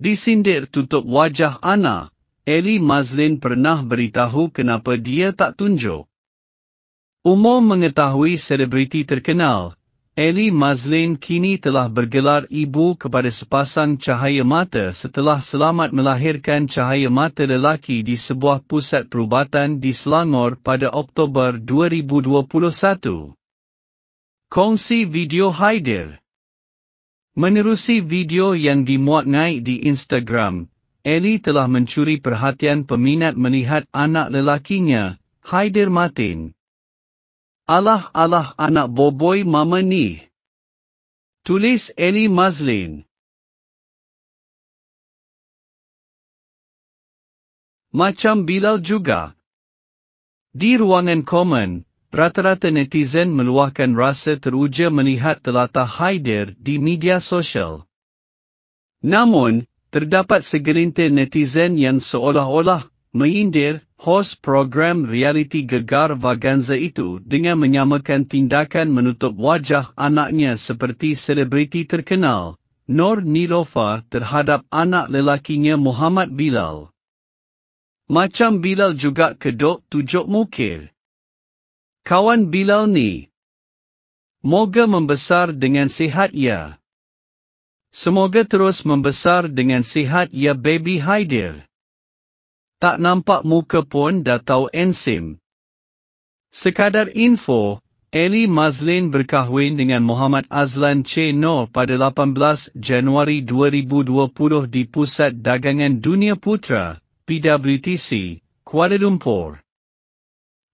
Disindir tutup wajah Ana, Eli Mazlin pernah beritahu kenapa dia tak tunjuk. Umum mengetahui selebriti terkenal, Eli Mazlin kini telah bergelar ibu kepada sepasang cahaya mata setelah selamat melahirkan cahaya mata lelaki di sebuah pusat perubatan di Selangor pada Oktober 2021. Kongsi video Haidir. Menerusi video yang dimuat naik di Instagram, Ellie telah mencuri perhatian peminat melihat anak lelakinya, Haider Martin. Alah-alah anak boboi mama ni. Tulis Ellie Mazlin. Macam Bilal juga. Di ruangan komen, Rata-rata netizen meluahkan rasa teruja melihat telatah Haider di media sosial. Namun, terdapat segerintir netizen yang seolah-olah menyindir host program reality gegar Vaganza itu dengan menyamakan tindakan menutup wajah anaknya seperti selebriti terkenal, Nor Nilofa terhadap anak lelakinya Muhammad Bilal. Macam Bilal juga kedok tujuk mukir. Kawan Bilal ni. Moga membesar dengan sihat ya. Semoga terus membesar dengan sihat ya baby Haidir. Tak nampak muka pun dah tahu ensim. Sekadar info, Ellie Mazlin berkahwin dengan Muhammad Azlan C. Noor pada 18 Januari 2020 di Pusat Dagangan Dunia Putra, PWTC, Kuala Lumpur.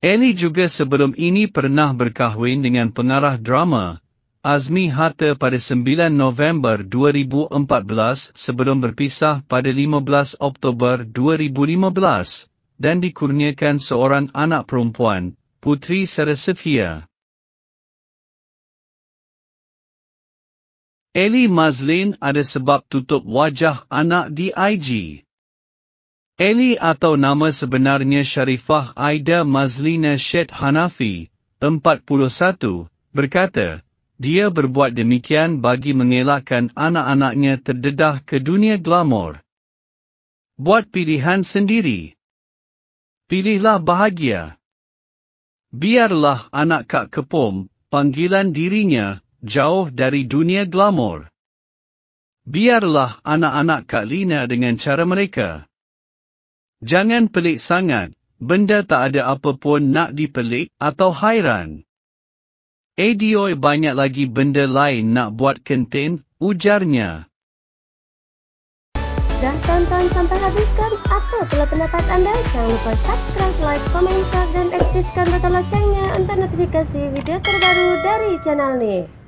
Annie juga sebelum ini pernah berkahwin dengan pengarah drama, Azmi Hatta pada 9 November 2014 sebelum berpisah pada 15 Oktober 2015, dan dikurniakan seorang anak perempuan, Putri Sarah Sofia. Ellie Mazlin ada sebab tutup wajah anak di IG. Eli atau nama sebenarnya Sharifah Aida Mazlina Syed Hanafi, 41, berkata, dia berbuat demikian bagi mengelakkan anak-anaknya terdedah ke dunia glamor. Buat pilihan sendiri. Pilihlah bahagia. Biarlah anak Kak Kepom, panggilan dirinya, jauh dari dunia glamor. Biarlah anak-anak Kak Lina dengan cara mereka. Jangan pelik sangat, benda tak ada apa pun nak dipelik atau hairan. Adioi eh, banyak lagi benda lain nak buat kentin, ujarnya. Dah tonton sampai habis kan? Apa pula pendapat anda? Jangan lupa subscribe, like, komen, share dan aktifkan tombol loncengnya untuk notifikasi video terbaru dari channel ni.